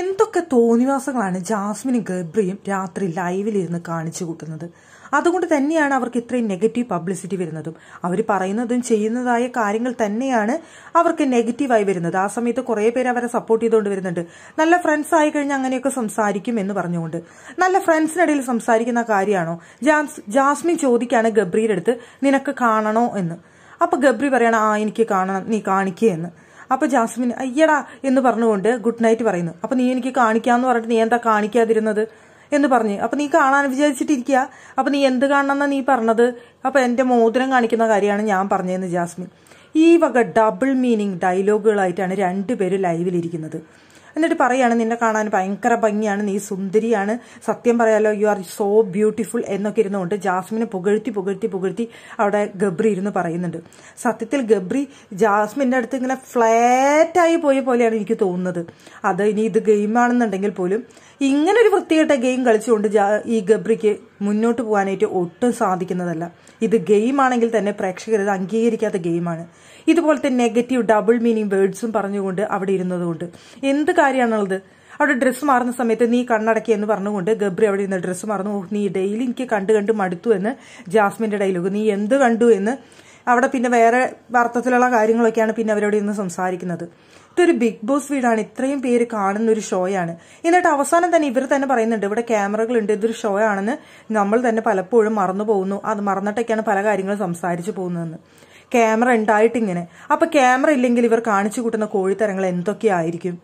എന്തൊക്കെ തോന്നിവാസങ്ങളാണ് ജാസ്മിനും ഗബ്രിയും രാത്രി ഇരുന്ന് കാണിച്ചു കൂട്ടുന്നത് അതുകൊണ്ട് തന്നെയാണ് അവർക്ക് ഇത്രയും നെഗറ്റീവ് പബ്ലിസിറ്റി വരുന്നതും അവർ പറയുന്നതും ചെയ്യുന്നതായ കാര്യങ്ങൾ തന്നെയാണ് അവർക്ക് നെഗറ്റീവായി വരുന്നത് ആ സമയത്ത് കുറേ പേര് അവരെ സപ്പോർട്ട് ചെയ്തുകൊണ്ട് വരുന്നുണ്ട് നല്ല ഫ്രണ്ട്സ് ആയി കഴിഞ്ഞാൽ അങ്ങനെയൊക്കെ സംസാരിക്കും എന്ന് പറഞ്ഞുകൊണ്ട് നല്ല ഫ്രണ്ട്സിനിടയിൽ സംസാരിക്കുന്ന കാര്യമാണോ ജാസ്മിൻ ചോദിക്കാണ് ഗബ്രിയുടെ അടുത്ത് നിനക്ക് കാണണോ എന്ന് അപ്പൊ ഗബ്രി പറയണം ആ എനിക്ക് കാണണം നീ കാണിക്കേ എന്ന് അപ്പോൾ ജാസ്മിൻ അയ്യടാ എന്ന് പറഞ്ഞുകൊണ്ട് ഗുഡ് നൈറ്റ് പറയുന്നു അപ്പോൾ നീ എനിക്ക് കാണിക്കാന്ന് പറഞ്ഞിട്ട് നീ എന്താ കാണിക്കാതിരുന്നത് എന്ന് പറഞ്ഞു അപ്പൊ നീ കാണാൻ വിചാരിച്ചിട്ടിരിക്കുക അപ്പൊ നീ എന്ത് കാണണമെന്നാ നീ പറഞ്ഞത് അപ്പൊ എന്റെ മോതിരം കാണിക്കുന്ന കാര്യമാണ് ഞാൻ പറഞ്ഞതെന്ന് ജാസ്മിൻ ഈ വക ഡബിൾ മീനിങ് ഡയലോഗുകളായിട്ടാണ് രണ്ടുപേരും ലൈവിലിരിക്കുന്നത് എന്നിട്ട് പറയാണ് നിന്നെ കാണാൻ ഭയങ്കര ഭംഗിയാണ് നീ സുന്ദരിയാണ് സത്യം പറയാലോ യു ആർ സോ ബ്യൂട്ടിഫുൾ എന്നൊക്കെ ഇരുന്നുകൊണ്ട് ജാസ്മിനെ പുകഴ്ത്തി പുകഴ്ത്തി പുകഴ്ത്തി അവിടെ ഗബ്രി ഇരുന്ന് പറയുന്നുണ്ട് സത്യത്തിൽ ഗബ്രി ജാസ്മിന്റെ അടുത്ത് ഇങ്ങനെ ഫ്ലാറ്റായി പോയ പോലെയാണ് എനിക്ക് തോന്നുന്നത് അത് ഇനി ഇത് ആണെന്നുണ്ടെങ്കിൽ പോലും ഇങ്ങനെ ഒരു വൃത്തികെട്ട ഗെയിം കളിച്ചുകൊണ്ട് ഈ ഗബ്രിക്ക് മുന്നോട്ട് പോകാനായിട്ട് ഒട്ടും സാധിക്കുന്നതല്ല ഇത് ഗെയിമാണെങ്കിൽ തന്നെ ഇത് അംഗീകരിക്കാത്ത ഗെയിമാണ് ഇതുപോലത്തെ നെഗറ്റീവ് ഡബിൾ മീനിങ് വേർഡ്സും പറഞ്ഞുകൊണ്ട് അവിടെ ഇരുന്നതുകൊണ്ട് എന്ത് കാര്യമാണുള്ളത് അവിടെ ഡ്രസ്സ് മാറുന്ന സമയത്ത് നീ കണ്ണടക്കി എന്ന് പറഞ്ഞുകൊണ്ട് ഗബ്രി അവിടെ ഇരുന്ന് ഡ്രസ്സ് മാറുന്നു നീ ഡെയിലി എനിക്ക് കണ്ടു കണ്ട് മടുത്തു എന്ന് ജാസ്മിന്റെ ഡയലോഗ് നീ എന്ത് കണ്ടു എന്ന് അവിടെ പിന്നെ വേറെ അർത്ഥത്തിലുള്ള കാര്യങ്ങളൊക്കെയാണ് പിന്നെ അവരോട് ഇന്ന് സംസാരിക്കുന്നത് ഇതൊരു ബിഗ് ബോസ് വീടാണ് ഇത്രയും പേര് കാണുന്ന ഒരു ഷോയാണ് എന്നിട്ട് അവസാനം തന്നെ ഇവർ തന്നെ പറയുന്നുണ്ട് ഇവിടെ ക്യാമറകളുണ്ട് ഇതൊരു ഷോ ആണെന്ന് നമ്മൾ തന്നെ പലപ്പോഴും മറന്നു പോകുന്നു അത് മറന്നിട്ടൊക്കെയാണ് പല കാര്യങ്ങളും സംസാരിച്ചു പോകുന്നതെന്ന് ക്യാമറ ഉണ്ടായിട്ടിങ്ങനെ അപ്പൊ ക്യാമറ ഇല്ലെങ്കിൽ ഇവർ കാണിച്ചു കൂട്ടുന്ന കോഴിത്തരങ്ങൾ എന്തൊക്കെയായിരിക്കും